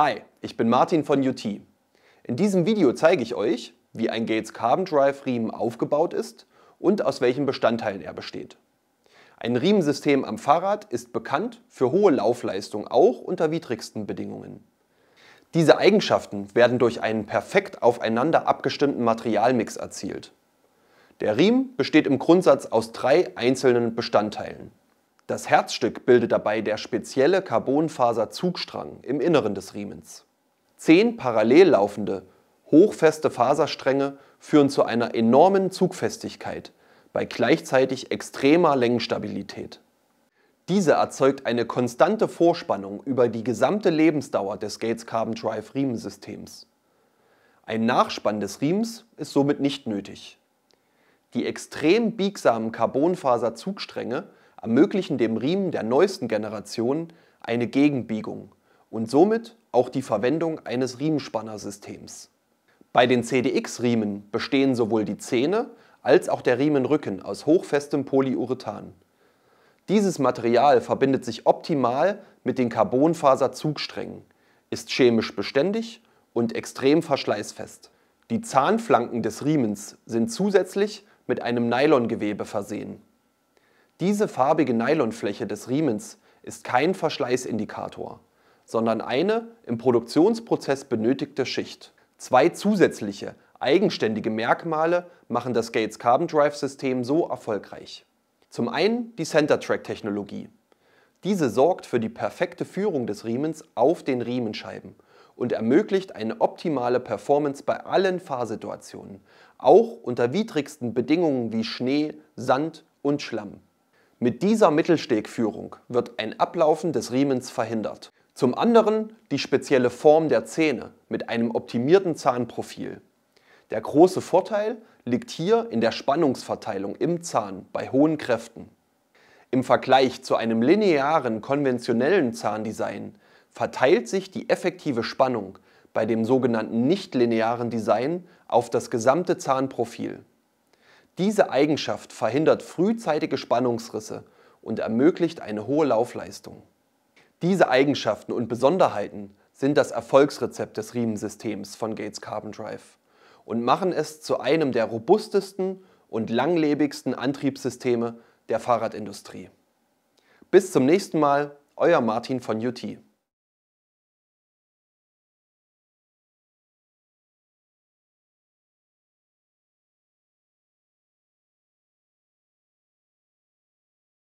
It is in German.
Hi, ich bin Martin von UT. In diesem Video zeige ich euch, wie ein Gates Carbon Drive Riemen aufgebaut ist und aus welchen Bestandteilen er besteht. Ein Riemensystem am Fahrrad ist bekannt für hohe Laufleistung auch unter widrigsten Bedingungen. Diese Eigenschaften werden durch einen perfekt aufeinander abgestimmten Materialmix erzielt. Der Riemen besteht im Grundsatz aus drei einzelnen Bestandteilen. Das Herzstück bildet dabei der spezielle Carbonfaserzugstrang im Inneren des Riemens. Zehn parallel laufende, hochfeste Faserstränge führen zu einer enormen Zugfestigkeit bei gleichzeitig extremer Längenstabilität. Diese erzeugt eine konstante Vorspannung über die gesamte Lebensdauer des Gates Carbon Drive Riemensystems. Ein Nachspann des Riemens ist somit nicht nötig. Die extrem biegsamen Carbonfaserzugstränge ermöglichen dem Riemen der neuesten Generation eine Gegenbiegung und somit auch die Verwendung eines Riemenspannersystems. Bei den CDX-Riemen bestehen sowohl die Zähne als auch der Riemenrücken aus hochfestem Polyurethan. Dieses Material verbindet sich optimal mit den Carbonfaserzugsträngen, ist chemisch beständig und extrem verschleißfest. Die Zahnflanken des Riemens sind zusätzlich mit einem Nylongewebe versehen diese farbige Nylonfläche des Riemens ist kein Verschleißindikator, sondern eine im Produktionsprozess benötigte Schicht. Zwei zusätzliche, eigenständige Merkmale machen das Gates Carbon Drive System so erfolgreich. Zum einen die Center Track Technologie. Diese sorgt für die perfekte Führung des Riemens auf den Riemenscheiben und ermöglicht eine optimale Performance bei allen Fahrsituationen, auch unter widrigsten Bedingungen wie Schnee, Sand und Schlamm. Mit dieser Mittelstegführung wird ein Ablaufen des Riemens verhindert. Zum anderen die spezielle Form der Zähne mit einem optimierten Zahnprofil. Der große Vorteil liegt hier in der Spannungsverteilung im Zahn bei hohen Kräften. Im Vergleich zu einem linearen konventionellen Zahndesign verteilt sich die effektive Spannung bei dem sogenannten nichtlinearen Design auf das gesamte Zahnprofil. Diese Eigenschaft verhindert frühzeitige Spannungsrisse und ermöglicht eine hohe Laufleistung. Diese Eigenschaften und Besonderheiten sind das Erfolgsrezept des Riemensystems von Gates Carbon Drive und machen es zu einem der robustesten und langlebigsten Antriebssysteme der Fahrradindustrie. Bis zum nächsten Mal, euer Martin von UT.